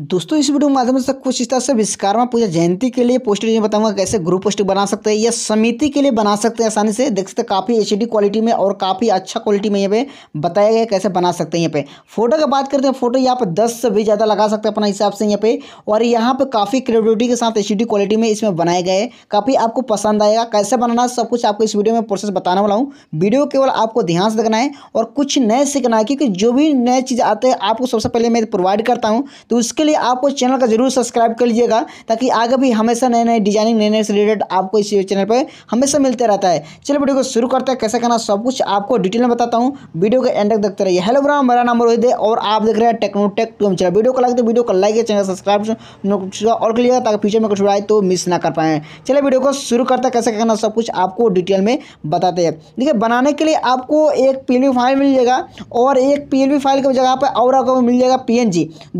दोस्तों इस वीडियो के माध्यम से कुछ इस तरह से विश्वकर्मा पूजा जयंती के लिए पोस्टर मैं बताऊंगा कैसे ग्रुप पोस्टर बना सकते हैं या समिति के लिए बना सकते हैं आसानी से देख सकते हैं काफ़ी एच क्वालिटी में और काफ़ी अच्छा क्वालिटी में यहाँ पे बताया गया कैसे बना सकते हैं यहाँ पे फोटो की बात करते हैं फोटो यहाँ पर दस से भी ज़्यादा लगा सकते हैं अपना हिसाब से यहाँ पे और यहाँ पर काफ़ी क्रिएटिविटी के साथ एच क्वालिटी में इसमें बनाए गए काफ़ी आपको पसंद आएगा कैसे बनाना सब कुछ आपको इस वीडियो में प्रोसेस बताने वाला हूँ वीडियो केवल आपको ध्यान से देखना है और कुछ नए सीखना है क्योंकि जो भी नए चीज़ आते हैं आपको सबसे पहले मैं प्रोवाइड करता हूँ तो उसके लिए आपको उस चैनल का जरूर सब्सक्राइब कर लीजिएगा ताकि आगे भी हमेशा नए नए डिजाइनिंग नए नए से रिलेटेड आपको इस चैनल पर हमेशा मिलते रहता है चलो वीडियो को शुरू करते हैं कैसे करना सब कुछ आपको डिटेल में बताता हूँ वीडियो के एंड तक देखते रहिए हेलो ब्राम मेरा नाम रोहित है और आप देख रहे हैं टेक्नोटेक टू चैनल वीडियो को लाइक वीडियो को लाइक है चैनल सब्सक्राइब और करिएगा ताकि फ्यूचर में कुछ आए तो मिस ना कर पाए चलिए वीडियो को शुरू करते हैं कैसे करना सब कुछ आपको डिटेल में बताते हैं देखिए बनाने के लिए आपको एक पी फाइल मिल जाएगा और एक पी फाइल की जगह पर और आपको मिल जाएगा पी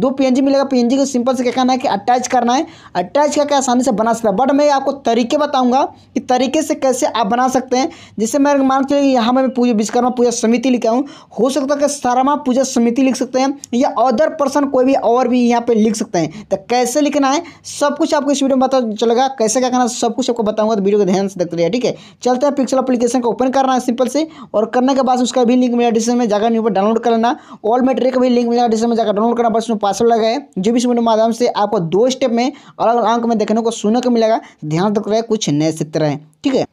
दो पी मिलेगा पी एनजी को सिंपल से क्या करना है कि अटैच करना है अटैच करके आसानी से बना सकता है बट मैं आपको तरीके बताऊंगा कि तरीके से कैसे आप बना सकते हैं जैसे मैं मान चलिए यहाँ मैं पूजा विश्वकर्मा पूजा समिति लिखा हूँ हो सकता है कि शर्मा पूजा समिति लिख सकते हैं या अदर पर्सन कोई भी और भी यहाँ पर लिख सकते हैं तो कैसे लिखना है सब कुछ आपको इस वीडियो में पता चलेगा कैसे क्या करना सब कुछ आपको बताऊँगा तो वीडियो को ध्यान से देखते रहिए ठीक है चलते हैं पिक्सल अपलीकेशन को ओपन करना है सिंपल से और करने के बाद उसका भी लिंक मेरा डिस्क्रिप्शन में जाकर न्यू डाउनलोड कर लेना ऑल मेटेरियल का भी लिंक मिलेगा डिस्क्रिप्शन में जाकर डाउनलोड करना बस उसमें पासवर्ड लगाए जो भी के माध्यम से आपको दो स्टेप में अलग अलग अंक में देखने को सुनने को मिलेगा ध्यान रख रहे कुछ नए सित्र है ठीक है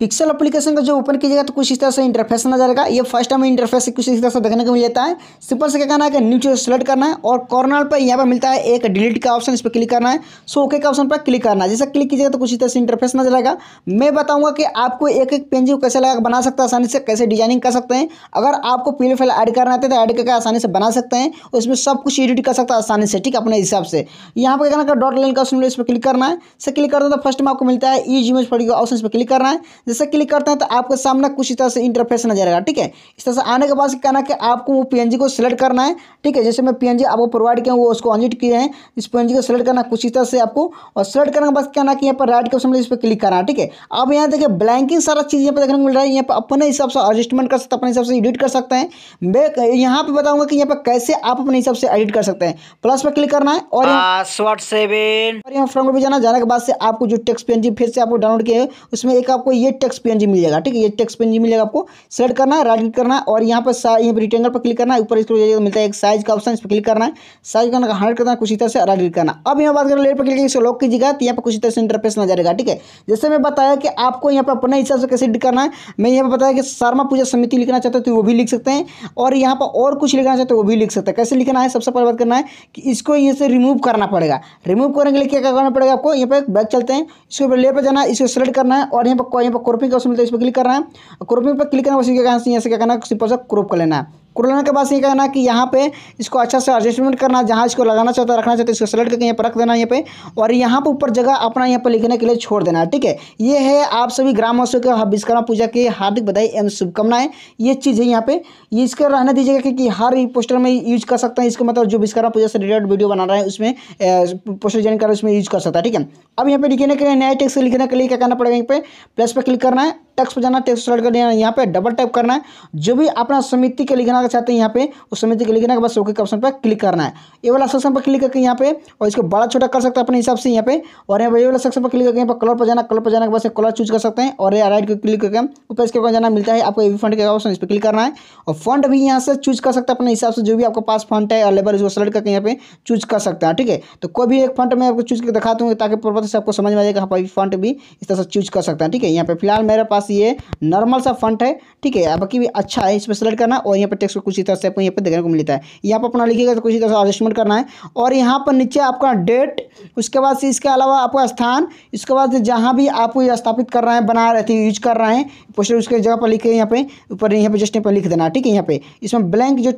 पिक्सल अपलीकेशन का जो ओपन कीजिएगा तो कुछ इस तरह से इंटरफेस नजर आएगा ये फर्स्ट टाइम इंटरफेस कुछ इस तरह से देखने को मिल जाता है सिंपल से क्या करना है कि नीचे सेलेक्ट करना है और कॉर्नर पर यहाँ पर मिलता है एक डिलीट का ऑप्शन इस पर क्लिक करना है सो ओके का ऑप्शन पर क्लिक करना है जैसे क्लिक कीजिएगा तो कुछ इस तरह से इंटरफेस नजर आएगा मैं बताऊंगा कि आपको एक एक पेन जी कैसे लगा बना सकता है आसानी से कैसे डिजाइनिंग कर सकते हैं अगर आपको पी फिल ऐड करना आते तो ऐड करके आसानी से बना सकते हैं उसमें सब कुछ एडिट कर सकता है आसानी से ठीक अपने हिसाब से यहाँ पर क्या करना डॉट लाइन का ऑप्शन इस पर क्लिक करना है से क्लिक करते तो फर्स्ट में आपको मिलता है ई जी मेज ऑप्शन इस पर क्लिक करना है जैसे क्लिक करते हैं तो आपके सामने कुछ इस तरह से इंटरफेस नजर आएगा ठीक है इस तरह से आने के बाद कहना कि आपको वो पीएनजी को सिलेक्ट करना है ठीक है जैसे मैं पीएनजी आपको प्रोवाइड किया वो उसको ऑनजिट किए हैं इस पीएनजी को सिलेक्ट करना कुछ इस तरह से आपको और सिलेक्ट करने के बाद कहना कि यहाँ पर राइट के ऑप्शन इस पर क्लिक करना है ठीक है अब यहाँ देखिए ब्लैंकिंग सारा चीज़ यहाँ पर देखने को मिल रहा है यहाँ पर अपने हिसाब से एडजस्टमेंट कर सकते अपने हिसाब से एडिट कर सकते हैं मैं यहाँ पर बताऊँगा कि यहाँ पर कैसे आप अपने हिसाब से एडिट कर सकते हैं प्लस पर क्लिक करना है और सेवन और यहाँ फ्रॉम जाना जाने के बाद से आपको जो टेक्स पी फिर से आपको डाउनलोड किया है उसमें एक आपको ये टेक्स पी मिल जाएगा ठीक है ये टेक्स पी मिल जाएगा आपको सेलेक्ट करना है राइट क्लिक करना है और यहाँ पर यहाँ पर रिटेंगल पर क्लिक करना है ऊपर इसको मिलता है एक साइज का ऑप्शन इस पर क्लिक करना है साइज करना का हंड्रेड करना है कुछ तरह से राइट क्लिक करना अब यहाँ बात करें लेट पर क्लिक इसको लॉक कीजिएगा तो यहाँ पर कुछ तरह से इंटरफेस नजर आएगा ठीक है जैसे मैं बताया कि आपको यहाँ पर अपने हिसाब से कैसे एडिट करना है मैं यहाँ पर बताया कि शर्मा पूजा समिति लिखना चाहते हो तो वो भी लिख सकते हैं और यहाँ पर और कुछ लिखना चाहते हो तो वो भी लिख सकते हैं कैसे लिखना है सबसे पहले बात करना है कि इसको यहाँ से रिमूव करना पड़ेगा रिमूव करने के लिए क्या करना पड़ेगा आपको यहाँ पर बैक चलते हैं इसके ऊपर लेयर पर जाना है इसको सेलेक्ट करना है और यहाँ पर यहाँ पर क्रोपिंग का ऑप्शन मिलता है इस पर क्लिक करना है क्रोपिंग पर क्लिक करना क्या यहाँ से क्या करना है सिंपल सा क्रोप कर लेना है कुल के बाद ये कहना कि यहाँ पे इसको अच्छा से एडजस्टमेंट करना जहाँ इसको लगाना चाहता रखना चाहता है इसको सेलेक्ट करके यहाँ पर रख देना यहाँ पे और यहाँ पे ऊपर जगह अपना यहाँ पर लिखने के लिए छोड़ देना ठीक है ये है आप सभी ग्रामवासियों के विश्वकर्मा पूजा की हार्दिक बधाई एवं शुभकामनाएं ये चीज़ है यहाँ पे ये इसका रहने दीजिएगा क्योंकि हर पोस्टर में यूज कर सकते हैं इसको मतलब जो विश्वकर्मा पूजा से रिलेटेड वीडियो बना रहे हैं उसमें पोस्टर जॉइन कर उसमें यूज कर सकता है ठीक है अब यहाँ पे लिखने के लिए नया टेक्स्ट लिखने के लिए क्या करना पड़ेगा यहाँ पे प्लस पर क्लिक करना है टैक्स पर जाना टैक्स सेलेक्ट कर देना यहाँ पे डबल टैप करना है जो भी अपना समिति के लिखना चाहते हैं यहाँ पे उस समिति के लिखना के बस ओके ऑप्शन पर क्लिक करना है ये वाला सेक्शन पर क्लिक करके यहाँ पे और इसको बड़ा छोटा कर सकते हैं अपने हिसाब से यहाँ पे और यहाँ पर ये वाला सेक्शन पर क्लिक करके यहाँ पर कलर पर जाना कलर पर जाने के बाद कलर चूज कर सकते हैं और राइट को क्लिक करके ऊपर इसके ऊपर जाना मिलता है आपको एवी फंड के ऑप्शन इस पर क्लिक करना है और फंड भी यहाँ से चूज कर सकते हैं अपने हिसाब से जो भी आपके पास फंड है अवेलेबल उसको सेलेक्ट करके यहाँ पे चूज कर सकता है ठीक है तो कोई भी एक फंड मैं आपको चूज करके दिखा दूँगा ताकि प्रॉपर से आपको समझ में आ जाएगा हाँ फंड भी इस तरह से चूज कर सकते हैं ठीक है यहाँ पर फिलहाल मेरे पास पास ये नॉर्मल सा फंट है ठीक है बाकी भी अच्छा है इस पर सेलेक्ट करना और यहाँ पर टेक्स को कुछ तरह से आपको यहाँ पर देखने को मिलता है यहाँ पर अपना लिखिएगा तो कुछ तरह से एडजस्टमेंट करना है और यहाँ पर नीचे आपका डेट उसके बाद से इसके अलावा आपका स्थान इसके बाद जहाँ भी आपको स्थापित कर रहे हैं बना रहे थे यूज कर रहे हैं पोस्टर उसके जगह पर लिखे यहाँ पे ऊपर यहाँ पर जस्ट यहाँ पर लिख देना ठीक है यहाँ पे इसमें ब्लैंक जो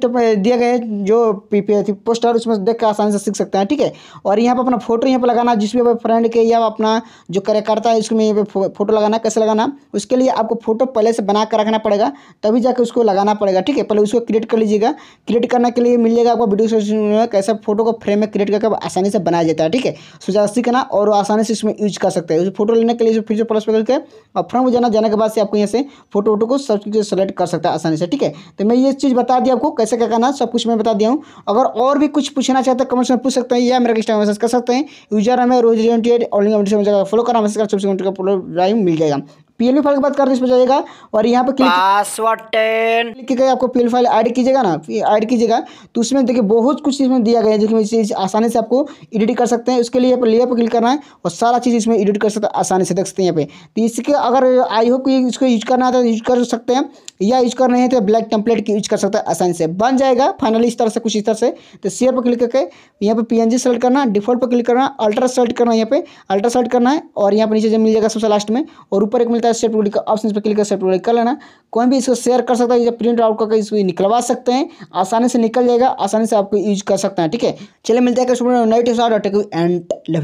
दिए गए जो पी पोस्टर उसमें देख कर आसानी से सीख सकते हैं ठीक है और यहाँ पर अपना फोटो यहाँ पर लगाना जिसमें फ्रेंड के या अपना जो कार्यकर्ता है उसमें यहाँ पे फोटो लगाना कैसे लगाना उसके इसके लिए आपको फोटो पहले से बना कर रखना पड़ेगा तभी जाकर उसको लगाना पड़ेगा ठीक है पहले उसको क्रिएट कर लीजिएगा क्रिएट करने के लिए मिल जाएगा आपको वीडियो कैसे फोटो को फ्रेम में क्रिएट करके आसानी से बनाया जाता है ठीक है सुजास्ती सीखना और आसानी से इसमें यूज कर सकते हैं फोटो लेने के लिए फिर से प्लस करके और फ्रम जाना जाने के बाद से आपको यहाँ से फोटो वोटो को सब चीज़ सेलेक्ट कर सकता है आसानी से ठीक है तो मैं ये चीज़ बता दिया आपको कैसे क्या करना सब कुछ मैं बता दिया हूँ अगर और भी कुछ पूछना चाहते हैं कमेंट्स में पूछ सकते हैं या मेरे इंस्टा मैसेज कर सकते हैं यूजर हमें रोज ट्वेंटी एट ऑनलाइन फॉलो करना मैसेज कर सबसे मिल जाएगा पीएलवी फाइल की बात करते इस पर जाइएगा और यहाँ पर पासवर्ड टेन क्लिक करके आपको पीएलवी फाइल ऐड कीजिएगा ना ऐड कीजिएगा तो उसमें देखिए बहुत कुछ इसमें दिया गया है जो कि आसानी से आपको एडिट कर सकते हैं उसके लिए पर लेयर पर क्लिक करना है और सारा चीज़ इसमें एडिट कर सकते हैं आसानी से देख सकते हैं यहाँ पे तो इसके अगर आई होप कि इसको यूज करना है है तो यूज कर सकते हैं या यूज कर रहे हैं तो ब्लैक टेम्पलेट की यूज कर सकते हैं आसानी से बन जाएगा फाइनली इस तरह से कुछ इस तरह से तो शेयर पर क्लिक करके यहाँ पे पीएनजी सेलेक्ट करना डिफॉल्ट पर क्लिक करना अल्ट्रा सेलेक्ट करना यहाँ पे अल्ट्रा सेलेक्ट करना है और यहाँ पर नीचे जब मिल जाएगा सबसे लास्ट में और ऊपर एक मिलता है सेट प्रोडक्ट ऑप्शन पर क्लिक कर सेट कर लेना कोई भी इसको शेयर कर सकता है या प्रिंट आउट करके इसको निकलवा सकते हैं आसानी से निकल जाएगा आसानी से आपको यूज कर सकते हैं ठीक है चले मिलता है कस्टमर नाइट एंड